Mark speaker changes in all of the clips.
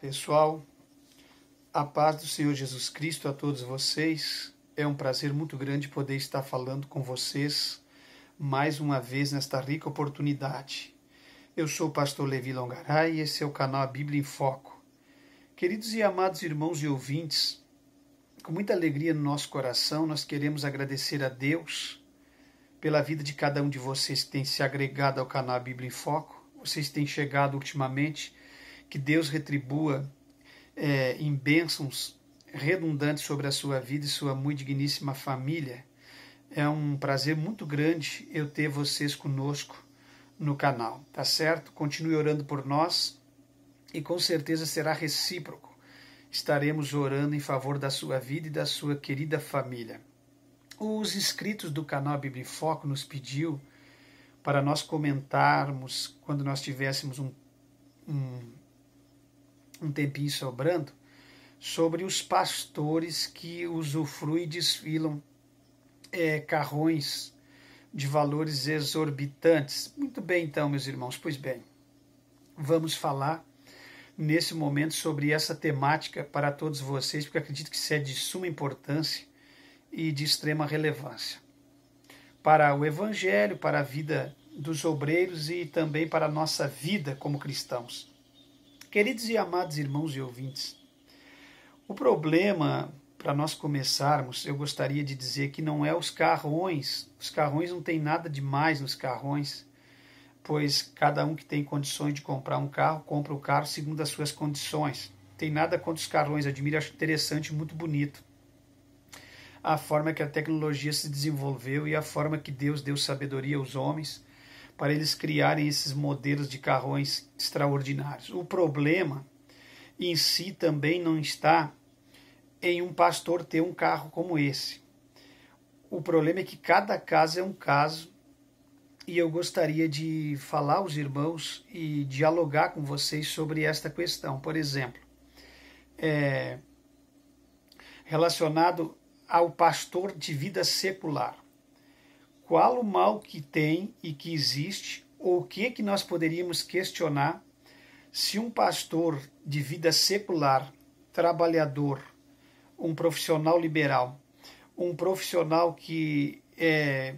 Speaker 1: Pessoal, a paz do Senhor Jesus Cristo a todos vocês. É um prazer muito grande poder estar falando com vocês mais uma vez nesta rica oportunidade. Eu sou o pastor Levi Longaray e esse é o canal A Bíblia em Foco. Queridos e amados irmãos e ouvintes, com muita alegria no nosso coração, nós queremos agradecer a Deus pela vida de cada um de vocês que tem se agregado ao canal A Bíblia em Foco. Vocês têm chegado ultimamente que Deus retribua é, em bênçãos redundantes sobre a sua vida e sua muito digníssima família. É um prazer muito grande eu ter vocês conosco no canal, tá certo? Continue orando por nós e com certeza será recíproco. Estaremos orando em favor da sua vida e da sua querida família. Os inscritos do canal Bíblia em Foco nos pediu para nós comentarmos quando nós tivéssemos um, um um tempinho sobrando, sobre os pastores que usufruem e desfilam é, carrões de valores exorbitantes. Muito bem, então, meus irmãos, pois bem, vamos falar nesse momento sobre essa temática para todos vocês, porque acredito que isso é de suma importância e de extrema relevância para o Evangelho, para a vida dos obreiros e também para a nossa vida como cristãos. Queridos e amados irmãos e ouvintes, o problema para nós começarmos, eu gostaria de dizer que não é os carrões. Os carrões não tem nada de mais nos carrões, pois cada um que tem condições de comprar um carro, compra o carro segundo as suas condições. Tem nada contra os carrões, admiro, acho interessante, muito bonito. A forma que a tecnologia se desenvolveu e a forma que Deus deu sabedoria aos homens para eles criarem esses modelos de carrões extraordinários. O problema em si também não está em um pastor ter um carro como esse. O problema é que cada caso é um caso e eu gostaria de falar aos irmãos e dialogar com vocês sobre esta questão. Por exemplo, é, relacionado ao pastor de vida secular qual o mal que tem e que existe, ou o que, é que nós poderíamos questionar se um pastor de vida secular, trabalhador, um profissional liberal, um profissional que é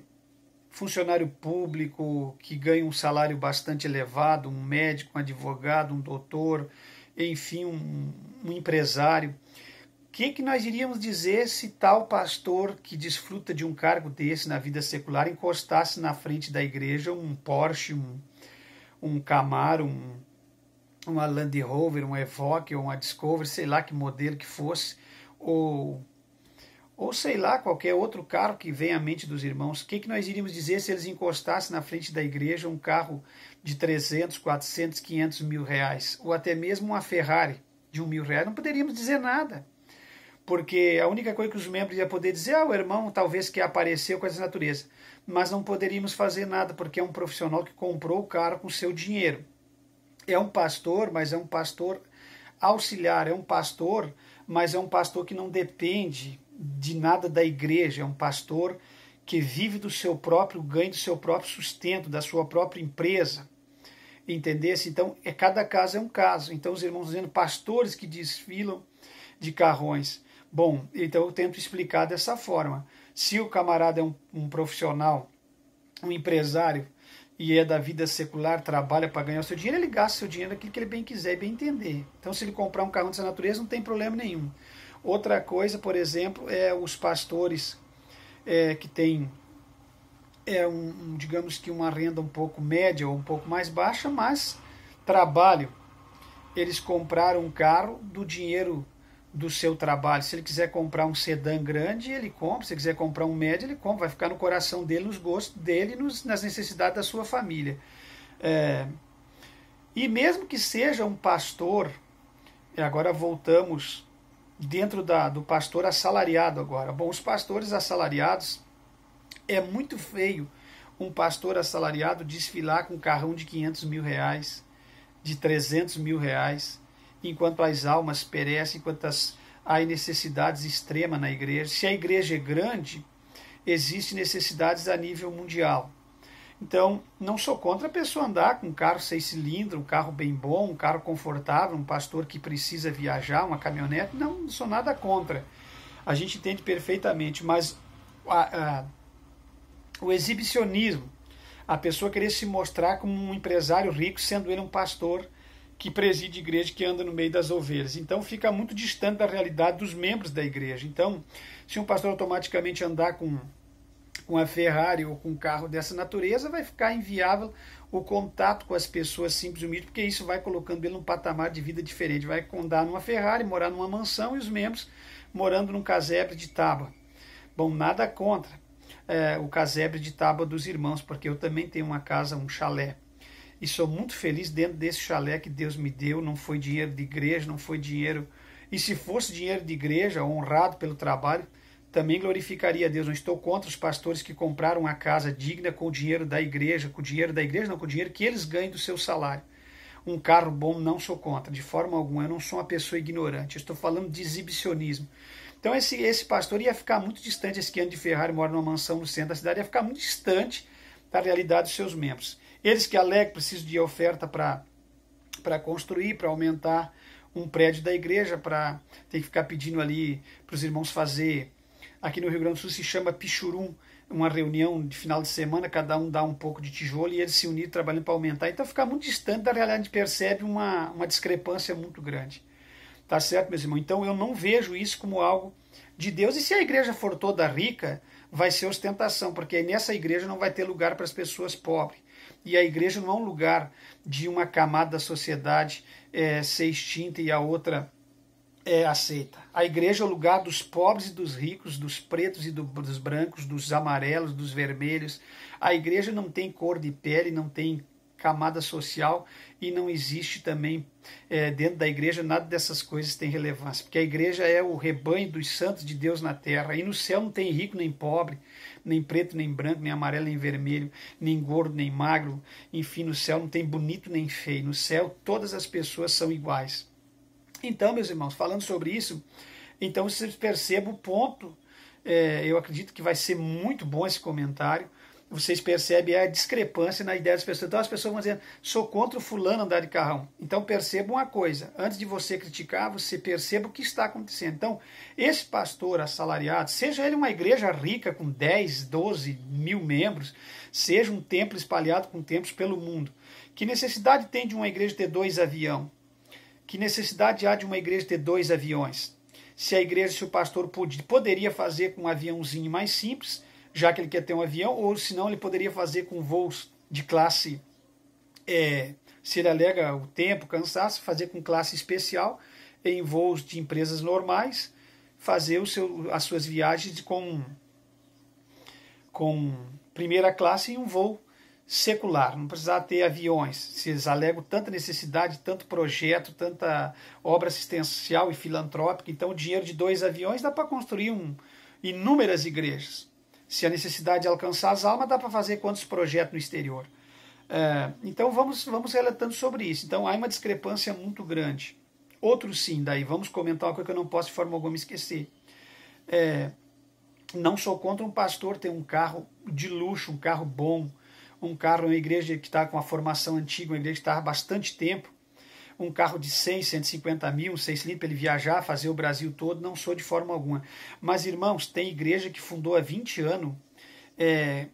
Speaker 1: funcionário público, que ganha um salário bastante elevado, um médico, um advogado, um doutor, enfim, um, um empresário, que, que nós iríamos dizer se tal pastor que desfruta de um cargo desse na vida secular encostasse na frente da igreja um Porsche, um, um Camaro, um, uma Land Rover, um Evoque ou uma Discovery, sei lá que modelo que fosse, ou, ou sei lá, qualquer outro carro que venha à mente dos irmãos, o que, que nós iríamos dizer se eles encostassem na frente da igreja um carro de 300, 400, 500 mil reais, ou até mesmo uma Ferrari de um mil reais? Não poderíamos dizer nada porque a única coisa que os membros iam poder dizer, ah, o irmão talvez que apareceu, com essa natureza. Mas não poderíamos fazer nada, porque é um profissional que comprou o cara com seu dinheiro. É um pastor, mas é um pastor auxiliar, é um pastor, mas é um pastor que não depende de nada da igreja, é um pastor que vive do seu próprio ganho, do seu próprio sustento, da sua própria empresa. Entendesse? Então, é cada caso é um caso. Então, os irmãos dizendo, pastores que desfilam de carrões. Bom, então eu tento explicar dessa forma. Se o camarada é um, um profissional, um empresário, e é da vida secular, trabalha para ganhar o seu dinheiro, ele gasta o seu dinheiro naquilo que ele bem quiser e bem entender. Então, se ele comprar um carro dessa natureza, não tem problema nenhum. Outra coisa, por exemplo, é os pastores é, que têm, é um, um, digamos que uma renda um pouco média ou um pouco mais baixa, mas trabalho. Eles compraram um carro do dinheiro do seu trabalho. Se ele quiser comprar um sedã grande, ele compra. Se ele quiser comprar um médio, ele compra. Vai ficar no coração dele, nos gostos dele, nos, nas necessidades da sua família. É, e mesmo que seja um pastor, agora voltamos dentro da, do pastor assalariado agora. Bom, os pastores assalariados é muito feio um pastor assalariado desfilar com um carrão de 500 mil reais, de 300 mil reais, enquanto as almas perecem, enquanto as, há necessidades extremas na igreja. Se a igreja é grande, existem necessidades a nível mundial. Então, não sou contra a pessoa andar com um carro seis cilindros, um carro bem bom, um carro confortável, um pastor que precisa viajar, uma caminhonete, não, não sou nada contra. A gente entende perfeitamente, mas a, a, o exibicionismo, a pessoa querer se mostrar como um empresário rico, sendo ele um pastor, que preside igreja que anda no meio das ovelhas. Então fica muito distante da realidade dos membros da igreja. Então, se um pastor automaticamente andar com com a Ferrari ou com um carro dessa natureza, vai ficar inviável o contato com as pessoas simples e humildes, porque isso vai colocando ele num patamar de vida diferente. Vai andar numa Ferrari, morar numa mansão e os membros morando num casebre de tábua. Bom, nada contra é, o casebre de tábua dos irmãos, porque eu também tenho uma casa, um chalé e sou muito feliz dentro desse chalé que Deus me deu. Não foi dinheiro de igreja, não foi dinheiro. E se fosse dinheiro de igreja, honrado pelo trabalho, também glorificaria a Deus. Não estou contra os pastores que compraram uma casa digna com o dinheiro da igreja, com o dinheiro da igreja, não, com o dinheiro que eles ganham do seu salário. Um carro bom não sou contra, de forma alguma. Eu não sou uma pessoa ignorante. Eu estou falando de exibicionismo. Então, esse, esse pastor ia ficar muito distante. Esse que anda de Ferrari mora numa mansão no centro da cidade, ia ficar muito distante da realidade dos seus membros. Eles que alegam precisam de oferta para construir, para aumentar um prédio da igreja, para ter que ficar pedindo ali para os irmãos fazer. Aqui no Rio Grande do Sul se chama Pichurum, uma reunião de final de semana, cada um dá um pouco de tijolo e eles se unir trabalhando para aumentar. Então ficar muito distante da realidade, percebe uma, uma discrepância muito grande. Tá certo, meus irmãos? Então eu não vejo isso como algo de Deus. E se a igreja for toda rica, vai ser ostentação, porque nessa igreja não vai ter lugar para as pessoas pobres. E a igreja não é um lugar de uma camada da sociedade é, ser extinta e a outra é aceita. A igreja é o lugar dos pobres e dos ricos, dos pretos e do, dos brancos, dos amarelos, dos vermelhos. A igreja não tem cor de pele, não tem camada social e não existe também é, dentro da igreja nada dessas coisas tem relevância, porque a igreja é o rebanho dos santos de Deus na terra e no céu não tem rico nem pobre, nem preto nem branco, nem amarelo nem vermelho, nem gordo nem magro, enfim, no céu não tem bonito nem feio, no céu todas as pessoas são iguais. Então, meus irmãos, falando sobre isso, então vocês percebam o ponto. É, eu acredito que vai ser muito bom esse comentário vocês percebem a discrepância na ideia das pessoas. Então as pessoas vão dizer sou contra o fulano andar de carrão. Então perceba uma coisa, antes de você criticar, você perceba o que está acontecendo. Então, esse pastor assalariado, seja ele uma igreja rica com 10, 12 mil membros, seja um templo espalhado com templos pelo mundo, que necessidade tem de uma igreja ter dois aviões? Que necessidade há de uma igreja ter dois aviões? Se a igreja, se o pastor podia, poderia fazer com um aviãozinho mais simples, já que ele quer ter um avião, ou se não, ele poderia fazer com voos de classe, é, se ele alega o tempo, cansaço, fazer com classe especial em voos de empresas normais, fazer o seu, as suas viagens com, com primeira classe em um voo secular, não precisar ter aviões. Se eles alegam tanta necessidade, tanto projeto, tanta obra assistencial e filantrópica, então o dinheiro de dois aviões dá para construir um, inúmeras igrejas se a necessidade alcançar as almas, dá para fazer quantos projetos no exterior. É, então vamos, vamos relatando sobre isso. Então há uma discrepância muito grande. Outro sim, daí vamos comentar uma coisa que eu não posso de forma alguma esquecer. É, não sou contra um pastor ter um carro de luxo, um carro bom, um carro, uma igreja que está com a formação antiga, uma igreja que está há bastante tempo, um carro de 100, 150 mil, um seis cilindros para ele viajar, fazer o Brasil todo, não sou de forma alguma. Mas, irmãos, tem igreja que fundou há 20 anos, é,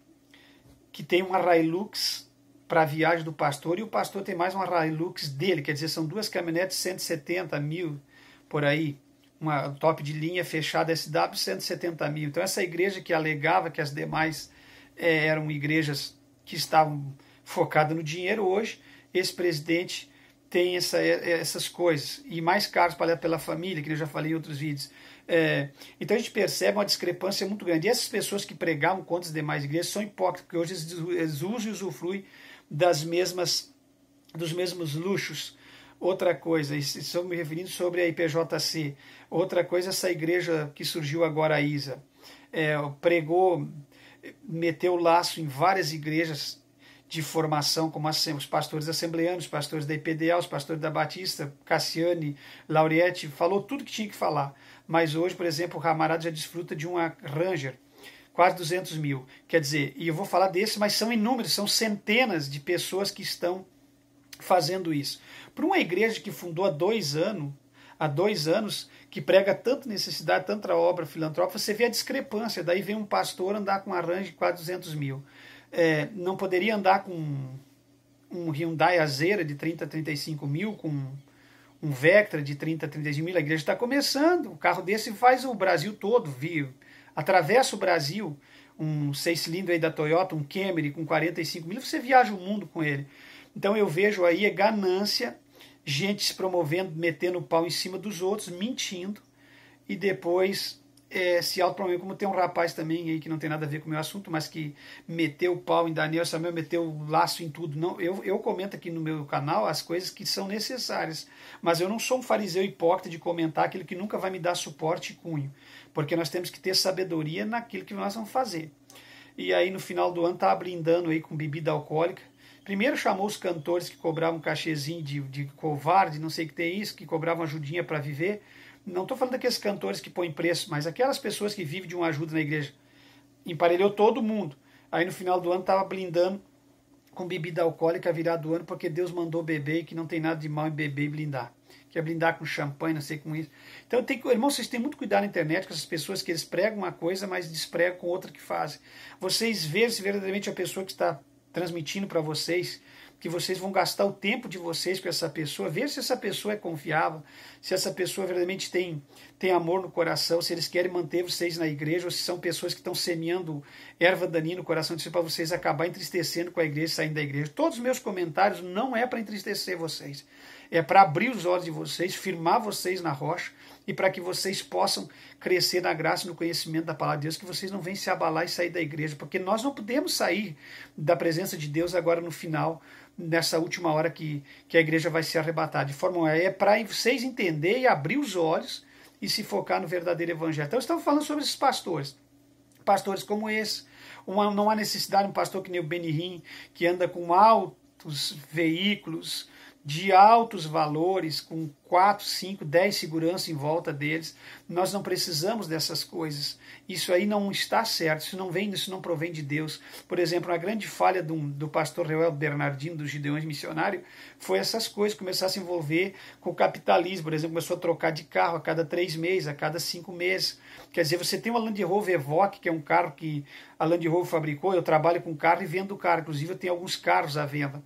Speaker 1: que tem uma Hilux para a viagem do pastor, e o pastor tem mais uma Hilux dele, quer dizer, são duas caminhonetes 170 mil por aí, uma top de linha fechada SW 170 mil. Então essa igreja que alegava que as demais é, eram igrejas que estavam focadas no dinheiro hoje, esse presidente tem essa, é, é, essas coisas, e mais caros pela família, que eu já falei em outros vídeos. É, então a gente percebe uma discrepância muito grande. E essas pessoas que pregavam contra as demais igrejas são hipócritas, porque hoje eles usam e usufruem das mesmas, dos mesmos luxos. Outra coisa, estou me referindo sobre a IPJC. Outra coisa, é essa igreja que surgiu agora, a ISA, é, pregou, meteu laço em várias igrejas de formação, como os pastores assembleanos, os pastores da IPDA, os pastores da Batista, Cassiane, Lauriette, falou tudo que tinha que falar. Mas hoje, por exemplo, o Ramarada já desfruta de uma Ranger, quase 200 mil. Quer dizer, e eu vou falar desse, mas são inúmeros, são centenas de pessoas que estão fazendo isso. Para uma igreja que fundou há dois anos, há dois anos, que prega tanta necessidade, tanta obra filantrópica, você vê a discrepância. Daí vem um pastor andar com um arranjo de quase 200 mil é, não poderia andar com um Hyundai Azera de 30 a 35 mil, com um Vectra de 30 a 35 mil. A igreja está começando. O carro desse faz o Brasil todo, vir atravessa o Brasil. Um seis cilindro aí da Toyota, um Camry com 45 mil, você viaja o mundo com ele. Então eu vejo aí é ganância, gente se promovendo, metendo o pau em cima dos outros, mentindo e depois é, se autoproclamou como tem um rapaz também aí que não tem nada a ver com o meu assunto, mas que meteu o pau em Daniel Samuel, meteu o laço em tudo. Não, eu, eu comento aqui no meu canal as coisas que são necessárias, mas eu não sou um fariseu hipócrita de comentar aquilo que nunca vai me dar suporte e cunho, porque nós temos que ter sabedoria naquilo que nós vamos fazer. E aí no final do ano tá brindando aí com bebida alcoólica. Primeiro chamou os cantores que cobravam um cachezinho de, de covarde, não sei o que tem isso, que cobravam ajudinha para viver. Não estou falando daqueles cantores que põem preço, mas aquelas pessoas que vivem de uma ajuda na igreja. Emparelhou todo mundo. Aí no final do ano estava blindando com bebida alcoólica virada do ano, porque Deus mandou beber e que não tem nada de mal em beber e blindar. Que é blindar com champanhe, não sei com isso. Então, tem, irmão, vocês têm muito cuidado na internet com essas pessoas que eles pregam uma coisa, mas despregam com outra que fazem. Vocês veem se verdadeiramente a pessoa que está transmitindo para vocês que vocês vão gastar o tempo de vocês com essa pessoa, ver se essa pessoa é confiável, se essa pessoa verdadeiramente tem, tem amor no coração, se eles querem manter vocês na igreja, ou se são pessoas que estão semeando erva daninha no coração de vocês para vocês acabar entristecendo com a igreja, saindo da igreja. Todos os meus comentários não é para entristecer vocês é para abrir os olhos de vocês, firmar vocês na rocha e para que vocês possam crescer na graça e no conhecimento da palavra de Deus, que vocês não venham se abalar e sair da igreja, porque nós não podemos sair da presença de Deus agora no final, nessa última hora que, que a igreja vai ser arrebatada. De forma é, é para vocês entender e abrir os olhos e se focar no verdadeiro evangelho. Então, estamos falando sobre esses pastores. Pastores como esse. Uma, não há necessidade de um pastor que nem o Benirim que anda com altos veículos, de altos valores, com 4, 5, 10 segurança em volta deles. Nós não precisamos dessas coisas. Isso aí não está certo, isso não vem, isso não provém de Deus. Por exemplo, uma grande falha do, do pastor Reuel Bernardino, dos Gideões Missionário, foi essas coisas, começar a se envolver com o capitalismo. Por exemplo, começou a trocar de carro a cada três meses, a cada cinco meses. Quer dizer, você tem uma Land Rover Evoque, que é um carro que a Land Rover fabricou, eu trabalho com carro e vendo carro. Inclusive, eu tenho alguns carros à venda.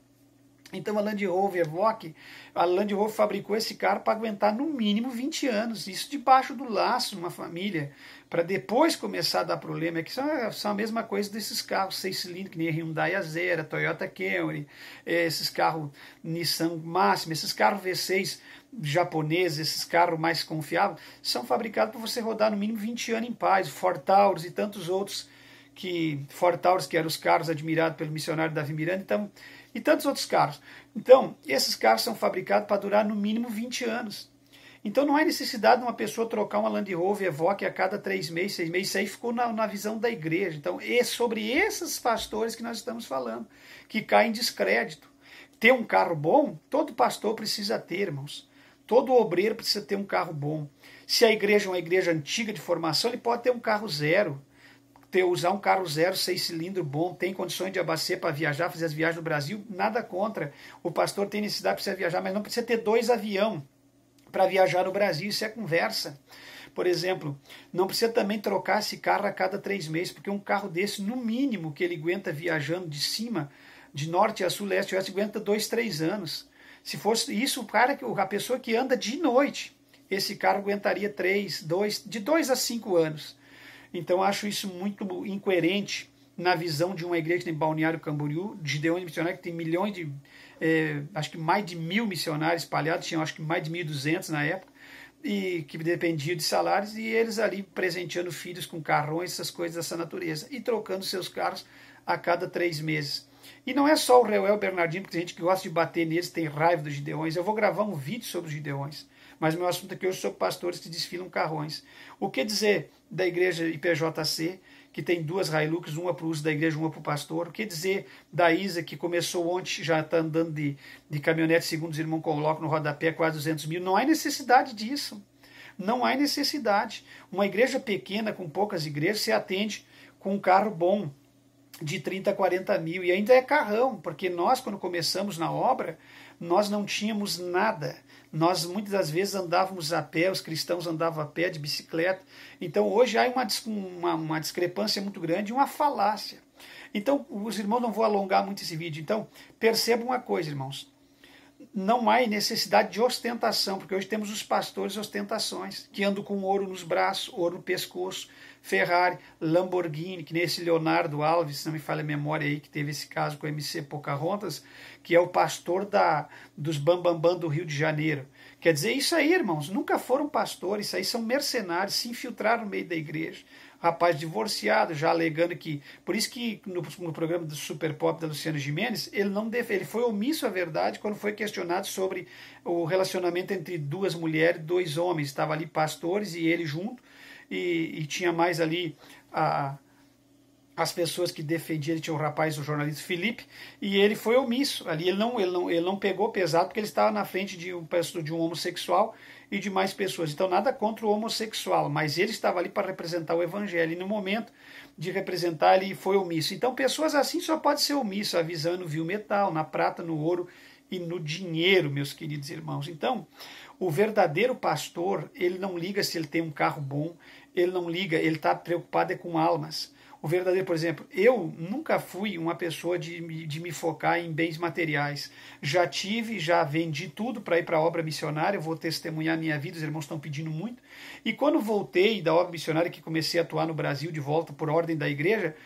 Speaker 1: Então a Land Rover Evoque, a Land Rover fabricou esse carro para aguentar no mínimo 20 anos, isso debaixo do laço numa família, para depois começar a dar problema. É que são, são a mesma coisa desses carros seis cilindros, que nem Hyundai Azera, Toyota Camry, eh, esses carros Nissan Máxima, esses carros V6 japoneses, esses carros mais confiáveis, são fabricados para você rodar no mínimo 20 anos em paz, Ford Taurus e tantos outros que Ford Taurus, que eram os carros admirados pelo missionário Davi Miranda, então e tantos outros carros. Então, esses carros são fabricados para durar no mínimo 20 anos. Então não há necessidade de uma pessoa trocar uma Land Rover Evoque a cada três meses, seis meses. Isso aí ficou na, na visão da igreja. Então é sobre esses pastores que nós estamos falando, que caem em descrédito. Ter um carro bom, todo pastor precisa ter, irmãos. Todo obreiro precisa ter um carro bom. Se a igreja é uma igreja antiga de formação, ele pode ter um carro zero ter, usar um carro zero, seis cilindros, bom, tem condições de abastecer para viajar, fazer as viagens no Brasil, nada contra. O pastor tem necessidade, para viajar, mas não precisa ter dois avião para viajar no Brasil, isso é conversa. Por exemplo, não precisa também trocar esse carro a cada três meses, porque um carro desse, no mínimo, que ele aguenta viajando de cima, de norte a sul, leste a oeste, aguenta dois, três anos. Se fosse isso, o cara, a pessoa que anda de noite, esse carro aguentaria três, dois, de dois a cinco anos. Então acho isso muito incoerente na visão de uma igreja que tem Balneário Camboriú, de Deone Missionário, que tem milhões de, eh, acho que mais de mil missionários espalhados, tinham acho que mais de 1.200 na época, e que dependia de salários, e eles ali presenteando filhos com carrões, essas coisas dessa natureza, e trocando seus carros a cada três meses. E não é só o Reuel Bernardino, porque tem gente que gosta de bater neles, tem raiva dos Gideões. Eu vou gravar um vídeo sobre os Gideões. Mas meu assunto aqui hoje é sobre pastores que desfilam carrões. O que dizer da igreja IPJC, que tem duas Hilux, uma para o uso da igreja, uma para o pastor? O que dizer da Isa, que começou ontem, já está andando de, de caminhonete, segundo os irmãos colocam no rodapé, quase 200 mil? Não há necessidade disso. Não há necessidade. Uma igreja pequena, com poucas igrejas, se atende com um carro bom de 30 a 40 mil. E ainda é carrão, porque nós, quando começamos na obra, nós não tínhamos nada. Nós muitas das vezes andávamos a pé, os cristãos andavam a pé de bicicleta. Então hoje há uma, uma, uma discrepância muito grande, uma falácia. Então, os irmãos, não vou alongar muito esse vídeo. Então, percebam uma coisa, irmãos não há necessidade de ostentação, porque hoje temos os pastores ostentações, que andam com ouro nos braços, ouro no pescoço, Ferrari, Lamborghini, que nem esse Leonardo Alves, se não me falha a memória aí, que teve esse caso com o MC Pocahontas, que é o pastor da, dos Bambambam Bam Bam do Rio de Janeiro. Quer dizer, isso aí, irmãos, nunca foram pastores, isso aí são mercenários, se infiltraram no meio da igreja rapaz divorciado, já alegando que. Por isso que no, no programa do Super Pop da Luciana Gimenez, ele não def ele foi omisso à verdade quando foi questionado sobre o relacionamento entre duas mulheres e dois homens. Estava ali pastores e ele junto, e, e tinha mais ali a, as pessoas que defendiam, ele tinha o um rapaz, o jornalista Felipe, e ele foi omisso ali, ele não, ele não, ele não pegou pesado porque ele estava na frente de um, de um homossexual e de mais pessoas. Então, nada contra o homossexual, mas ele estava ali para representar o evangelho. E no momento de representar, ele foi omisso. Então, pessoas assim só pode ser omisso, avisando viu metal, na prata, no ouro e no dinheiro, meus queridos irmãos. Então, o verdadeiro pastor, ele não liga se ele tem um carro bom, ele não liga, ele está preocupado é com almas o verdadeiro, por exemplo, eu nunca fui uma pessoa de, de me focar em bens materiais. Já tive, já vendi tudo para ir para a obra missionária, vou testemunhar minha vida, os irmãos estão pedindo muito. E quando voltei da obra missionária, que comecei a atuar no Brasil de volta por ordem da igreja,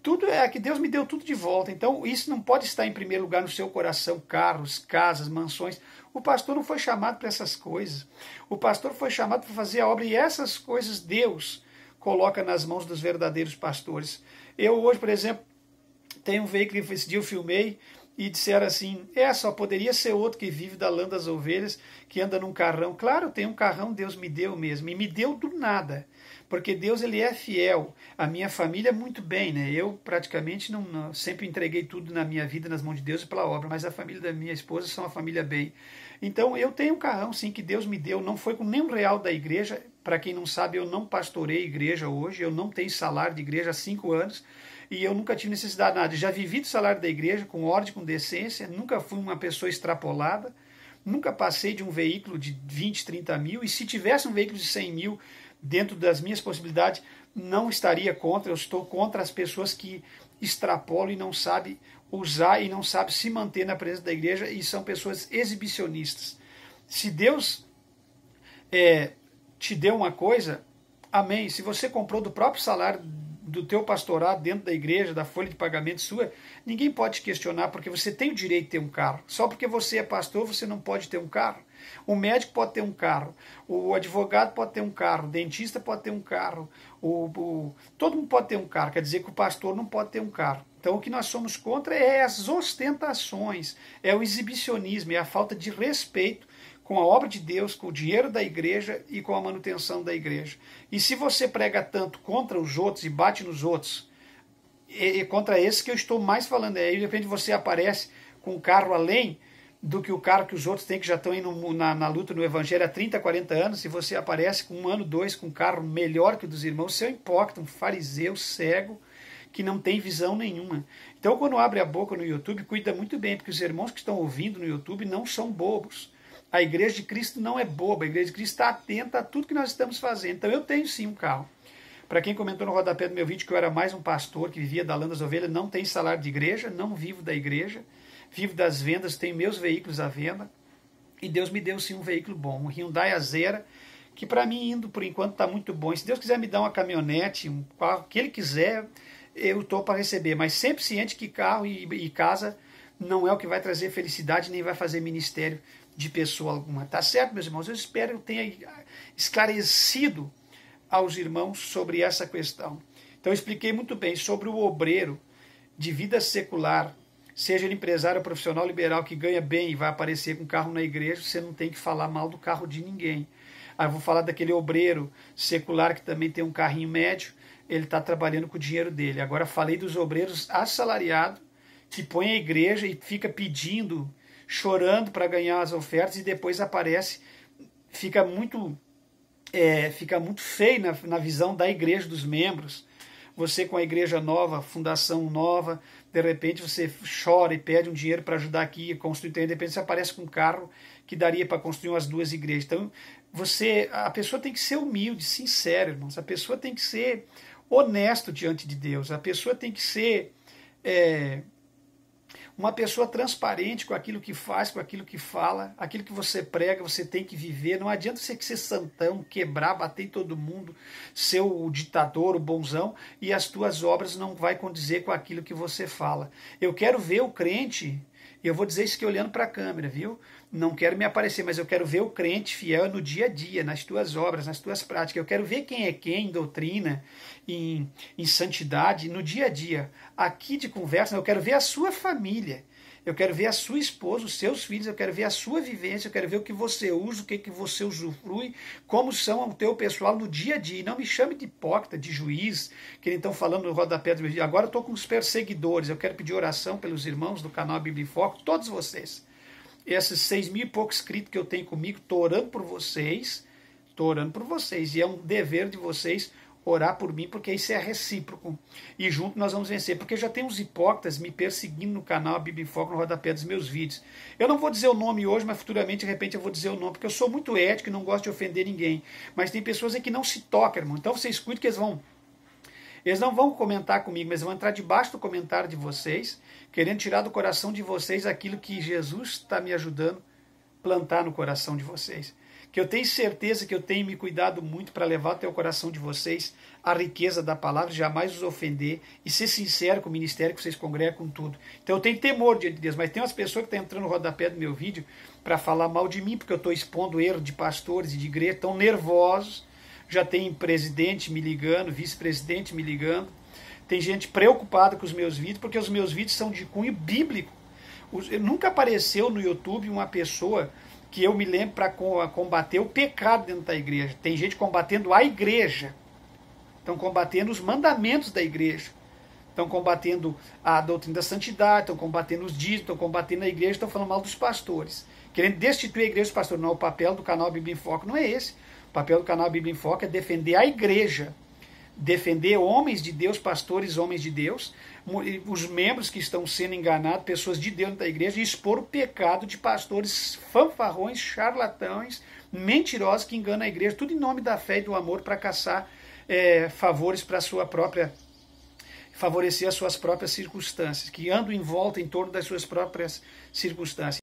Speaker 1: tudo é que Deus me deu tudo de volta. Então, isso não pode estar em primeiro lugar no seu coração, carros, casas, mansões. O pastor não foi chamado para essas coisas. O pastor foi chamado para fazer a obra e essas coisas Deus coloca nas mãos dos verdadeiros pastores. Eu hoje, por exemplo, tenho um veículo que esse dia eu filmei e disseram assim: é, só poderia ser outro que vive da lã das ovelhas, que anda num carrão. Claro, tem um carrão, Deus me deu mesmo, e me deu do nada, porque Deus ele é fiel. A minha família, é muito bem, né? Eu praticamente não, não sempre entreguei tudo na minha vida nas mãos de Deus e pela obra, mas a família da minha esposa são uma família bem. Então eu tenho um carrão, sim, que Deus me deu, não foi com nenhum real da igreja, para quem não sabe, eu não pastorei igreja hoje, eu não tenho salário de igreja há cinco anos e eu nunca tive necessidade de nada. Já vivi do salário da igreja com ordem, com decência, nunca fui uma pessoa extrapolada, nunca passei de um veículo de 20, 30 mil e se tivesse um veículo de 100 mil dentro das minhas possibilidades, não estaria contra. Eu estou contra as pessoas que extrapolam e não sabem usar e não sabem se manter na presença da igreja e são pessoas exibicionistas. Se Deus é, te deu uma coisa, amém. Se você comprou do próprio salário do teu pastorado dentro da igreja, da folha de pagamento sua, ninguém pode questionar porque você tem o direito de ter um carro. Só porque você é pastor, você não pode ter um carro. O médico pode ter um carro, o advogado pode ter um carro, o dentista pode ter um carro, o, o, todo mundo pode ter um carro. Quer dizer que o pastor não pode ter um carro. Então o que nós somos contra é as ostentações, é o exibicionismo, é a falta de respeito com a obra de Deus, com o dinheiro da igreja e com a manutenção da igreja. E se você prega tanto contra os outros e bate nos outros, e, e contra esse que eu estou mais falando, é, aí de repente você aparece com o um carro além do que o carro que os outros têm que já estão indo na, na luta no evangelho há 30, 40 anos, e você aparece com um ano, dois, com um carro melhor que o dos irmãos, seu hipócrita, um fariseu cego, que não tem visão nenhuma. Então, quando abre a boca no YouTube, cuida muito bem, porque os irmãos que estão ouvindo no YouTube não são bobos. A igreja de Cristo não é boba, a igreja de Cristo está atenta a tudo que nós estamos fazendo. Então eu tenho sim um carro. Para quem comentou no rodapé do meu vídeo que eu era mais um pastor que vivia da lã ovelhas, não tem salário de igreja, não vivo da igreja, vivo das vendas, tenho meus veículos à venda. E Deus me deu sim um veículo bom, um Hyundai Azera, que para mim indo por enquanto está muito bom. E se Deus quiser me dar uma caminhonete, um carro que ele quiser, eu estou para receber, mas sempre ciente que carro e, e casa não é o que vai trazer felicidade nem vai fazer ministério de pessoa alguma. Tá certo, meus irmãos? Eu espero que eu tenha esclarecido aos irmãos sobre essa questão. Então, expliquei muito bem sobre o obreiro de vida secular, seja ele empresário profissional liberal que ganha bem e vai aparecer com carro na igreja, você não tem que falar mal do carro de ninguém. Aí vou falar daquele obreiro secular que também tem um carrinho médio, ele está trabalhando com o dinheiro dele. Agora falei dos obreiros assalariados que põe a igreja e fica pedindo chorando para ganhar as ofertas e depois aparece, fica muito é, fica muito feio na, na visão da igreja dos membros. Você com a igreja nova, fundação nova, de repente você chora e pede um dinheiro para ajudar aqui a construir, de repente você aparece com um carro que daria para construir umas duas igrejas. Então, você, a pessoa tem que ser humilde, sincera, irmãos. A pessoa tem que ser honesto diante de Deus. A pessoa tem que ser é, uma pessoa transparente com aquilo que faz, com aquilo que fala, aquilo que você prega, você tem que viver. Não adianta você ser santão, quebrar, bater em todo mundo, ser o ditador, o bonzão, e as tuas obras não vai condizer com aquilo que você fala. Eu quero ver o crente, eu vou dizer isso aqui olhando para a câmera, viu? não quero me aparecer, mas eu quero ver o crente fiel no dia a dia, nas tuas obras, nas tuas práticas. Eu quero ver quem é quem em doutrina, em, em santidade, no dia a dia. Aqui de conversa, eu quero ver a sua família. Eu quero ver a sua esposa, os seus filhos, eu quero ver a sua vivência, eu quero ver o que você usa, o que, que você usufrui, como são o teu pessoal no dia a dia. E não me chame de hipócrita, de juiz, que eles estão falando no rodapé do Agora eu estou com os perseguidores, eu quero pedir oração pelos irmãos do canal Bíblia em Foco, todos vocês esses seis mil e poucos inscritos que eu tenho comigo, estou orando por vocês, estou orando por vocês, e é um dever de vocês orar por mim, porque isso é recíproco. E junto nós vamos vencer. Porque já tem uns hipócritas me perseguindo no canal, a Bíblia em Foco, no rodapé dos meus vídeos. Eu não vou dizer o nome hoje, mas futuramente, de repente, eu vou dizer o nome, porque eu sou muito ético e não gosto de ofender ninguém. Mas tem pessoas aí que não se tocam, irmão. Então vocês cuidem que eles vão eles não vão comentar comigo, mas vão entrar debaixo do comentário de vocês, querendo tirar do coração de vocês aquilo que Jesus está me ajudando plantar no coração de vocês. Que eu tenho certeza que eu tenho me cuidado muito para levar até o coração de vocês a riqueza da palavra, jamais os ofender e ser sincero com o ministério que vocês congregam com tudo. Então eu tenho temor diante de Deus, mas tem umas pessoas que estão tá entrando no rodapé do meu vídeo para falar mal de mim, porque eu estou expondo erro de pastores e de igreja, tão nervosos já tem presidente me ligando, vice-presidente me ligando. Tem gente preocupada com os meus vídeos, porque os meus vídeos são de cunho bíblico. Nunca apareceu no YouTube uma pessoa que eu me lembro para combater o pecado dentro da igreja. Tem gente combatendo a igreja. Estão combatendo os mandamentos da igreja. Estão combatendo a doutrina da santidade, estão combatendo os dízimos, estão combatendo a igreja, estão falando mal dos pastores. Querendo destituir a igreja dos pastores. Não, é o papel do canal Bíblia em Foco não é esse papel do canal Bíblia em Foco é defender a igreja, defender homens de Deus, pastores, homens de Deus, os membros que estão sendo enganados, pessoas de dentro da igreja, e expor o pecado de pastores fanfarrões, charlatães, mentirosos que enganam a igreja, tudo em nome da fé e do amor para caçar é, favores para sua própria favorecer as suas próprias circunstâncias, que andam em volta em torno das suas próprias circunstâncias.